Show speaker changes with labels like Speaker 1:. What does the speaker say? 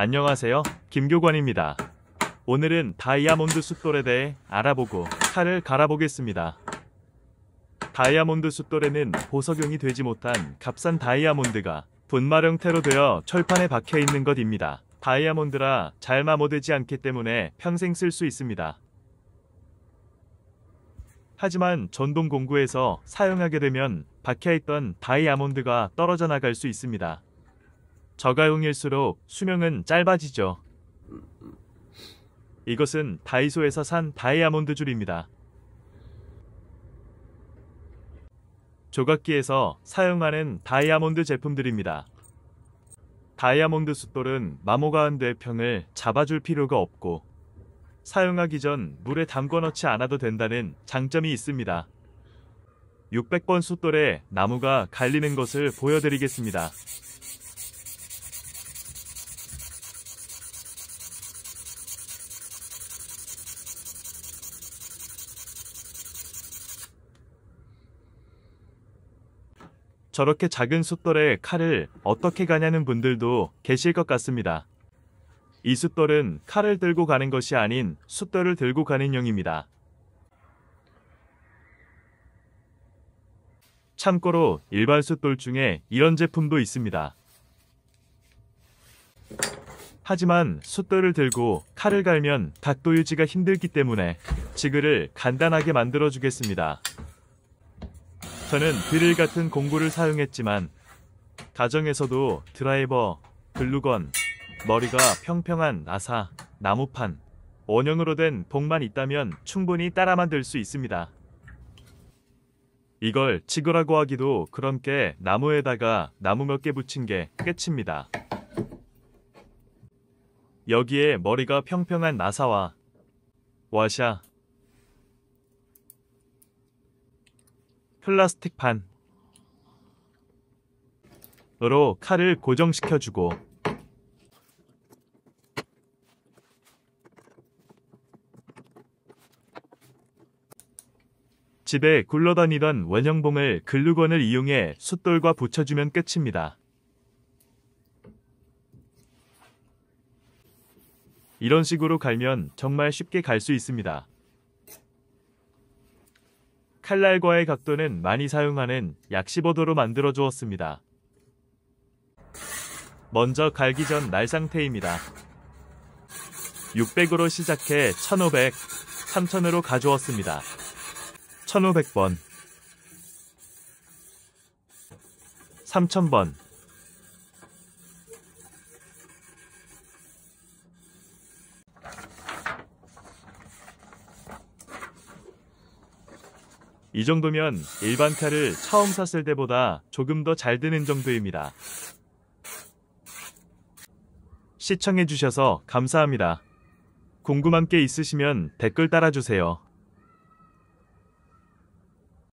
Speaker 1: 안녕하세요. 김교관입니다. 오늘은 다이아몬드 숫돌에 대해 알아보고 칼을 갈아보겠습니다. 다이아몬드 숫돌에는 보석용이 되지 못한 값싼 다이아몬드가 분말 형태로 되어 철판에 박혀 있는 것입니다. 다이아몬드라 잘 마모되지 않기 때문에 평생 쓸 수 있습니다. 하지만 전동 공구에서 사용하게 되면 박혀있던 다이아몬드가 떨어져 나갈 수 있습니다. 저가용일수록 수명은 짧아지죠. 이것은 다이소에서 산 다이아몬드 줄입니다. 조각기에서 사용하는 다이아몬드 제품들입니다. 다이아몬드 숫돌은 마모가한 뇌평을 잡아줄 필요가 없고 사용하기 전 물에 담궈 넣지 않아도 된다는 장점이 있습니다. 600번 숫돌에 나무가 갈리는 것을 보여드리겠습니다. 저렇게 작은 숫돌에 칼을 어떻게 가냐는 분들도 계실 것 같습니다. 이 숫돌은 칼을 들고 가는 것이 아닌 숫돌을 들고 가는 용입니다. 참고로 일반 숫돌 중에 이런 제품도 있습니다. 하지만 숫돌을 들고 칼을 갈면 닭도 유지가 힘들기 때문에 지그를 간단하게 만들어 주겠습니다. 저는 드릴 같은 공구를 사용했지만 가정에서도 드라이버, 글루건, 머리가 평평한 나사, 나무판, 원형으로 된 복만 있다면 충분히 따라 만들 수 있습니다. 이걸 지그라고 하기도 그런게 나무에다가 나무 몇 개 붙인 게 끝입니다. 여기에 머리가 평평한 나사와 와샤, 플라스틱 판으로 칼을 고정시켜주고 집에 굴러다니던 원형봉을 글루건을 이용해 숫돌과 붙여주면 끝입니다. 이런 식으로 갈면 정말 쉽게 갈 수 있습니다. 칼날과의 각도는 많이 사용하는 약 15도로 만들어 주었습니다. 먼저 갈기 전 날 상태입니다. 600으로 시작해 1500, 3000으로 가져왔습니다. 1500번, 3000번, 이 정도면 일반 칼을 처음 샀을 때보다 조금 더 잘 드는 정도입니다. 시청해주셔서 감사합니다. 궁금한 게 있으시면 댓글 달아주세요.